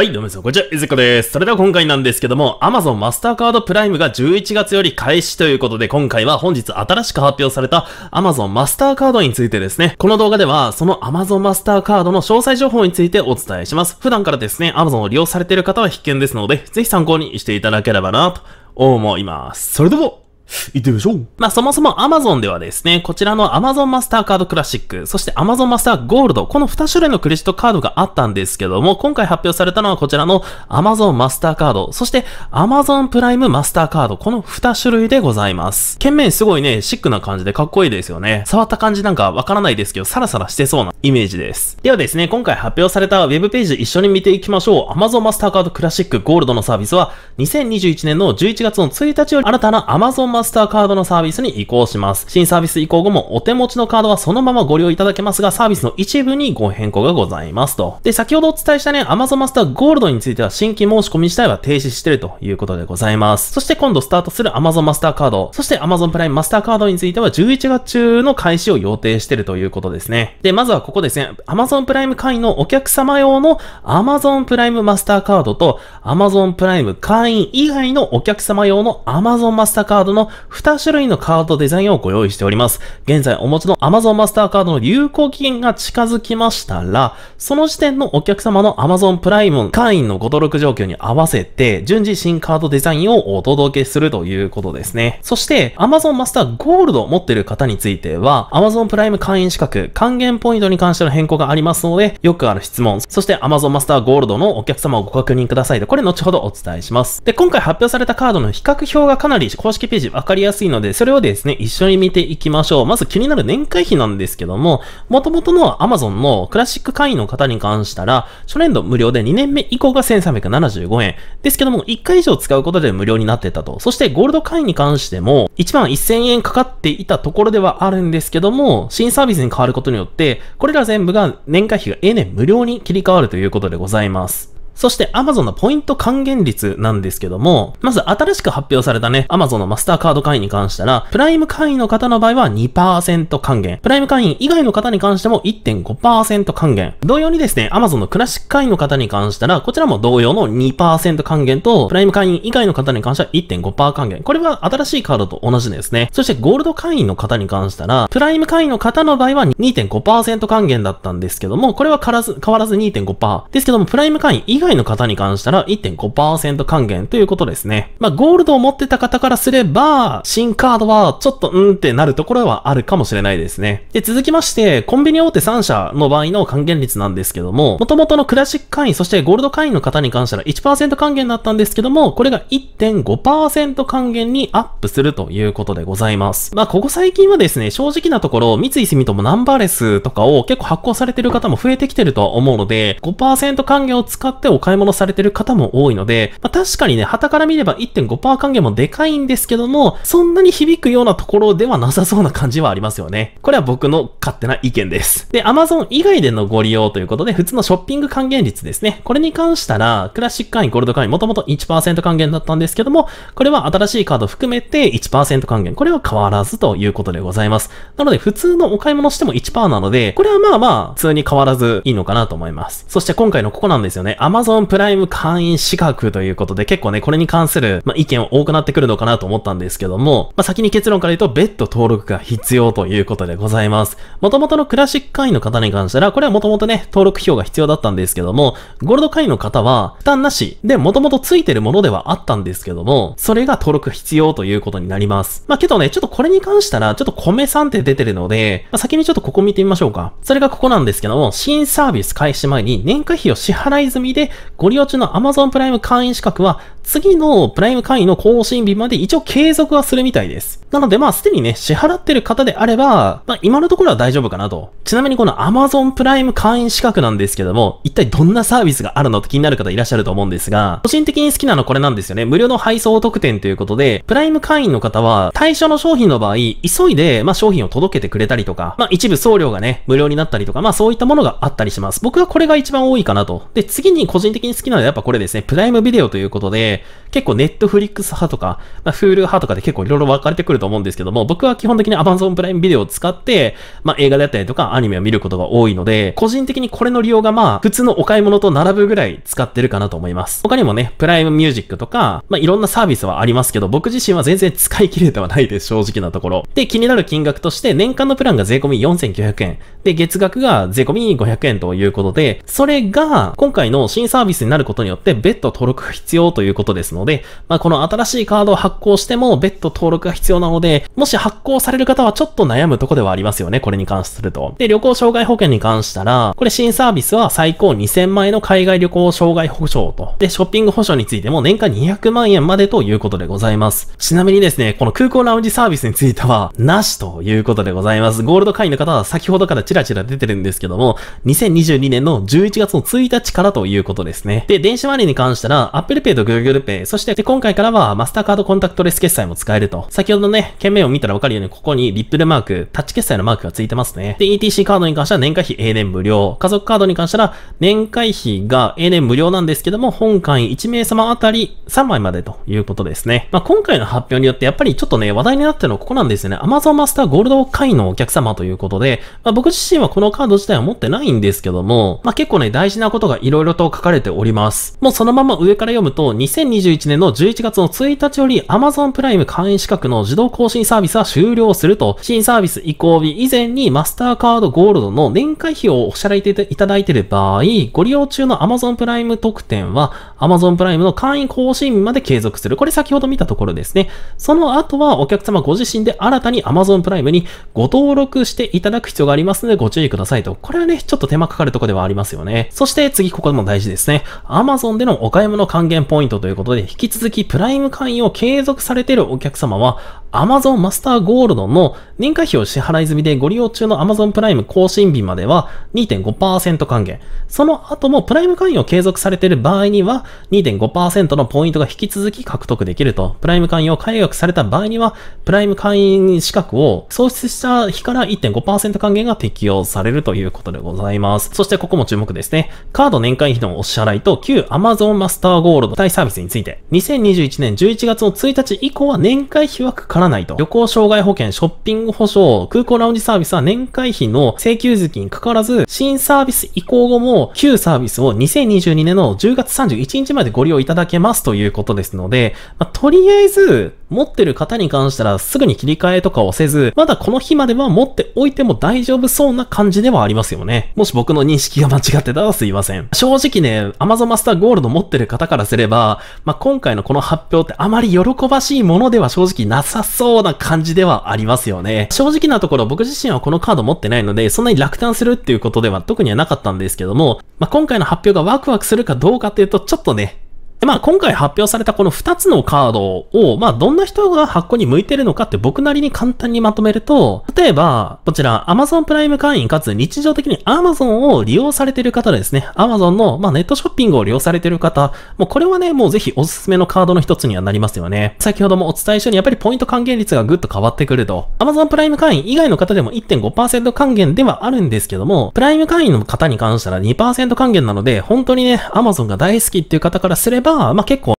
はい、どうもみなさん、こんにちは、いずこです。それでは今回なんですけども、Amazon マスターカードプライムが11月より開始ということで、今回は本日新しく発表された Amazon マスターカードについてですね、この動画では、その Amazon マスターカードの詳細情報についてお伝えします。普段からですね、Amazon を利用されている方は必見ですので、ぜひ参考にしていただければなと思います。それでは、行ってみましょう。まあ、そもそも Amazon ではですね、こちらの Amazon マスターカードクラシック、そして Amazon マスターゴールド、この2種類のクレジットカードがあったんですけども、今回発表されたのはこちらの Amazon マスターカード、そして Amazon プライムマスターカード、この2種類でございます。懸面すごいね、シックな感じでかっこいいですよね。触った感じなんかわからないですけど、サラサラしてそうなイメージです。ではですね、今回発表された Web ページ一緒に見ていきましょう。Amazon マスターカードクラシックゴールドのサービスは、2021年の11月の1日より新たな Amazon ママスターカードのサービスに移行します。新サービス移行後もお手持ちのカードはそのままご利用いただけますが、サービスの一部にご変更がございますと。で、先ほどお伝えしたね、Amazon マスターゴールドについては新規申し込み自体は停止してるということでございます。そして今度スタートする Amazon マスターカード、そして Amazon プライムマスターカードについては11月中の開始を予定してるということですね。で、まずはここですね、Amazon プライム会員のお客様用の Amazon プライムマスターカードと Amazon プライム会員以外のお客様用の Amazon マスターカードの2種類のカードデザインをご用意しております。現在お持ちの Amazon マスターカードの有効期限が近づきましたら、その時点のお客様の Amazon プライム会員のご登録状況に合わせて、順次新カードデザインをお届けするということですね。そして、Amazon マスターゴールドを持っている方については、Amazon プライム会員資格、還元ポイントに関しての変更がありますので、よくある質問、そして Amazon マスターゴールドのお客様をご確認くださいと、これ後ほどお伝えします。で、今回発表されたカードの比較表がかなり公式ページ、分かりやすいので、それをですね、一緒に見ていきましょう。まず気になる年会費なんですけども、元々の Amazon のクラシック会員の方に関したら、初年度無料で2年目以降が1375円。ですけども、1回以上使うことで無料になってたと。そしてゴールド会員に関しても、1万1000円かかっていたところではあるんですけども、新サービスに変わることによって、これら全部が年会費が永年無料に切り替わるということでございます。そして Amazon のポイント還元率なんですけども、まず新しく発表されたね、Amazon のマスターカード会員に関したら、プライム会員の方の場合は2%還元、プライム会員以外の方に関しても1.5%還元。同様にですね、Amazon のクラシック会員の方に関したら、こちらも同様の2%還元と、プライム会員以外の方に関しては1.5%還元。これは新しいカードと同じですね。そしてゴールド会員の方に関したら、プライム会員の方の場合は2.5%還元だったんですけども、これは変わらず2.5%。ですけども、プライム会員以外外の方に関したら1.5%還元ということですね。まあ、ゴールドを持ってた方からすれば、新カードはちょっとうんってなるところはあるかもしれないですね。で、続きまして、コンビニ大手3社の場合の還元率なんですけども、元々のクラシック会員、そしてゴールド会員の方に関したら1%還元だったんですけども、これが1.5%還元にアップするということでございます。まあ、ここ最近はですね、正直なところ、三井住友ナンバーレスとかを結構発行されてる方も増えてきてるとは思うので、5%還元を使っておお買い物されてる方も多いので、まあ、確かにね、旗から見れば1.5%還元もでかいんですけども、そんなに響くようなところではなさそうな感じはありますよね。これは僕の勝手な意見です。で、Amazon 以外でのご利用ということで、普通のショッピング還元率ですね。これに関したら、クラシック会員、ゴールド会員、もともと1%還元だったんですけども、これは新しいカード含めて1%還元。これは変わらずということでございます。なので、普通のお買い物しても1%なので、これはまあまあ、普通に変わらずいいのかなと思います。そして今回のここなんですよね。Amazon Amazon プライム会員資格ということで、結構ね、これに関する、まあ、意見多くなってくるのかなと思ったんですけども、まあ、先に結論から言うと、別途登録が必要ということでございます。元々のクラシック会員の方に関したら、これは元々ね、登録費用が必要だったんですけども、ゴールド会員の方は、負担なしで、元々ついてるものではあったんですけども、それが登録必要ということになります。まあ、けどね、ちょっとこれに関したら、ちょっと米さんって出てるので、まあ、先にちょっとここ見てみましょうか。それがここなんですけども、新サービス開始前に年会費を支払い済みでご利用中の Amazon プライム会員資格は次のプライム会員の更新日まで一応継続はするみたいです。なのでまあすでにね、支払ってる方であれば、まあ今のところは大丈夫かなと。ちなみにこの Amazon プライム会員資格なんですけども、一体どんなサービスがあるのって気になる方いらっしゃると思うんですが、個人的に好きなのこれなんですよね。無料の配送特典ということで、プライム会員の方は対象の商品の場合、急いでまあ商品を届けてくれたりとか、まあ一部送料がね、無料になったりとか、まあそういったものがあったりします。僕はこれが一番多いかなと。で、次に個人的に好きなのはやっぱこれですね、プライムビデオということで、結構ネットフリックス派とか、まあ、Hulu 派とかで結構いろいろ分かれてくると思うんですけども、僕は基本的に Amazon プライムビデオを使って、まあ、映画であったりとかアニメを見ることが多いので、個人的にこれの利用がまあ、普通のお買い物と並ぶぐらい使ってるかなと思います。他にもね、プライムミュージックとか、まあ、いろんなサービスはありますけど、僕自身は全然使い切れてはないです、正直なところ。で、気になる金額として、年間のプランが税込4900円。で、月額が税込500円ということで、それが、今回の新サービスになることによって、別途登録必要ということことですので、まあ、この新しいカードを発行しても別途登録が必要なので、もし発行される方はちょっと悩むとこではありますよね、これに関すると。で、旅行障害保険に関したら、これ新サービスは最高2000万円の海外旅行障害保障と、で、ショッピング保障についても年間200万円までということでございます。ちなみにですね、この空港ラウンジサービスについては、なしということでございます。ゴールド会員の方は先ほどからチラチラ出てるんですけども、2022年の11月の1日からということですね。で、電子マネーに関したら、Apple Pay と Google Google Pay。そして、で、今回からは、マスターカードコンタクトレス決済も使えると。先ほどね、件名を見たらわかるように、ここにリップルマーク、タッチ決済のマークがついてますね。で、ETC カードに関しては年会費永年無料。家族カードに関しては、年会費が永年無料なんですけども、本会員1名様あたり3枚までということですね。まあ、今回の発表によって、やっぱりちょっとね、話題になってるのはここなんですよね。Amazon マスターゴールド会員のお客様ということで、まあ、僕自身はこのカード自体は持ってないんですけども、まあ、結構ね、大事なことが色々と書かれております。もうそのまま上から読むと、2021年の11月の1日より Amazon プライム会員資格の自動更新サービスは終了すると、新サービス移行日以前にマスターカードゴールドの年会費をお支払いいただいている場合、ご利用中の Amazon プライム特典は Amazon プライムの会員更新日まで継続する。これ先ほど見たところですね。その後はお客様ご自身で新たに Amazon プライムにご登録していただく必要がありますのでご注意くださいと。これはね、ちょっと手間かかるとこではありますよね。そして次ここでも大事ですね。Amazon でのお買い物還元ポイントとということで、引き続きプライム会員を継続されているお客様は、Amazon マスターゴールドの年会費を支払い済みでご利用中の Amazon プライム更新日までは2.5%還元。その後もプライム会員を継続されている場合には2.5%のポイントが引き続き獲得できると。プライム会員を解約された場合には、プライム会員資格を創出した日から1.5%還元が適用されるということでございます。そしてここも注目ですね。カード年会費のお支払いと旧 Amazon マスターゴールド対サービスについて、2021年11月の1日以降は年会費はかからないと。旅行障害保険、ショッピング保証、空港ラウンジサービスは年会費の請求月にかかわらず、新サービス移行後も旧サービスを2022年の10月31日までご利用いただけますということですので、まあ、とりあえず、持ってる方に関したらすぐに切り替えとかをせず、まだこの日までは持っておいても大丈夫そうな感じではありますよね。もし僕の認識が間違ってたらすいません。正直ね、Amazon マスターゴールド持ってる方からすれば、まあ、今回のこの発表ってあまり喜ばしいものでは正直なさそうな感じではありますよね。正直なところ僕自身はこのカード持ってないので、そんなに落胆するっていうことでは特にはなかったんですけども、まあ、今回の発表がワクワクするかどうかっていうと、ちょっとね、で、まあ今回発表されたこの2つのカードを、まあどんな人が発行に向いてるのかって僕なりに簡単にまとめると、例えば、こちら Amazon プライム会員かつ日常的に Amazon を利用されてる方ですね。Amazon の、まあ、ネットショッピングを利用されてる方、もうこれはね、もうぜひおすすめのカードの一つにはなりますよね。先ほどもお伝えしたようにやっぱりポイント還元率がぐっと変わってくると。Amazon プライム会員以外の方でも1.5%還元ではあるんですけども、プライム会員の方に関したら2%還元なので、本当にね、Amazon が大好きっていう方からすれば、が、まあ、結構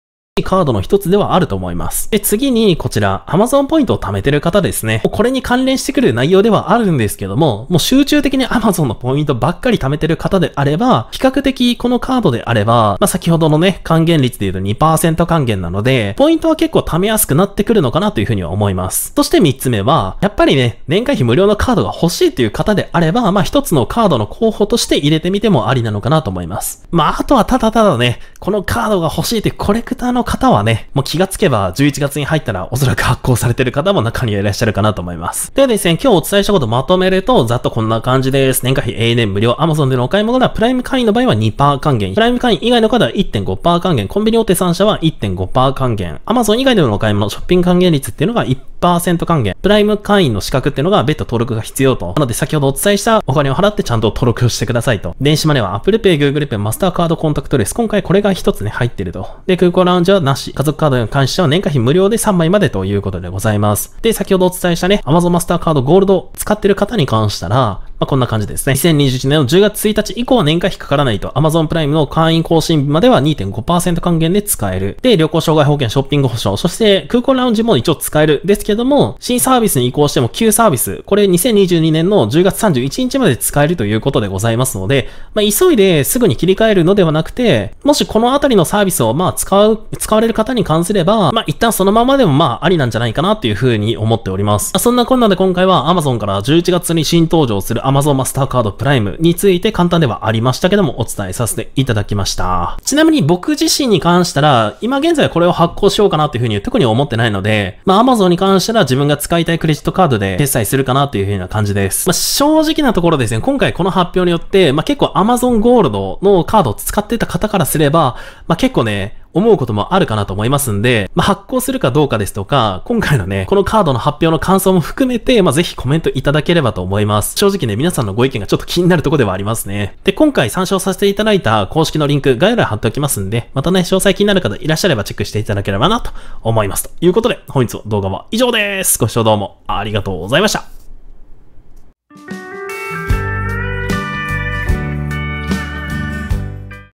カードの一つではあると思います。で、次にこちら、Amazon ポイントを貯めてる方ですね。これに関連してくる内容ではあるんですけども、もう集中的に Amazon のポイントばっかり貯めてる方であれば、比較的このカードであれば、まあ、先ほどのね、還元率で言うと2%還元なので、ポイントは結構貯めやすくなってくるのかなというふうには思います。そして3つ目は、やっぱりね、年会費無料のカードが欲しいという方であれば、まあ、一つのカードの候補として入れてみてもありなのかなと思います。まあ、あとはただただね、このカードが欲しいってコレクターのの方はね、もう気がつけば11月に入ったらおそらく発行されてる方も中にはいらっしゃるかなと思います。ではですね、今日お伝えしたことまとめると、ざっとこんな感じです。年会費永年無料、Amazon でのお買い物はプライム会員の場合は2%還元、プライム会員以外の方は1.5%還元、コンビニ大手3社は1.5%還元、Amazon 以外でのお買い物、ショッピング還元率っていうのが1%還元、プライム会員の資格っていうのが別途登録が必要と。なので先ほどお伝えしたお金を払ってちゃんと登録をしてくださいと。電子マネーは Apple Pay、Google Pay、マスターカード、コンタクトレス。今回これが一つね、入ってると。で、空港ラウンジ示はなし。家族カードに関しては年会費無料で3枚までということでございます。で、先ほどお伝えしたね、Amazon マスターカードゴールド使ってる方に関したら、まあ、こんな感じですね。2021年の10月1日以降は年会費かからないと。Amazon プライムの会員更新日までは2.5%還元で使える。で、旅行障害保険、ショッピング保障、そして空港ラウンジも一応使える。ですけども、新サービスに移行しても旧サービス、これ2022年の10月31日まで使えるということでございますので、まあ、急いですぐに切り替えるのではなくて、もしこのあたりのサービスをまあ使う、使われる方に関すれば、まあ、一旦そのままでもまあありなんじゃないかなというふうに思っております。そんなこんなで今回は Amazon から11月に新登場する Amazon マスターカードプライムについて簡単ではありましたけどもお伝えさせていただきました。ちなみに僕自身に関したら、今現在これを発行しようかなというふうに特に思ってないので、まあ Amazon に関したら自分が使いたいクレジットカードで決済するかなというふうな感じです。まあ正直なところですね、今回この発表によって、まあ結構 Amazon ゴールドのカードを使ってた方からすれば、まあ結構ね、思うこともあるかなと思いますんで、まあ、発行するかどうかですとか、今回のね、このカードの発表の感想も含めて、まぜひコメントいただければと思います。正直ね、皆さんのご意見がちょっと気になるとこではありますね。で、今回参照させていただいた公式のリンク、概要欄貼っておきますんで、またね、詳細気になる方いらっしゃればチェックしていただければなと思います。ということで、本日の動画は以上です。ご視聴どうもありがとうございました。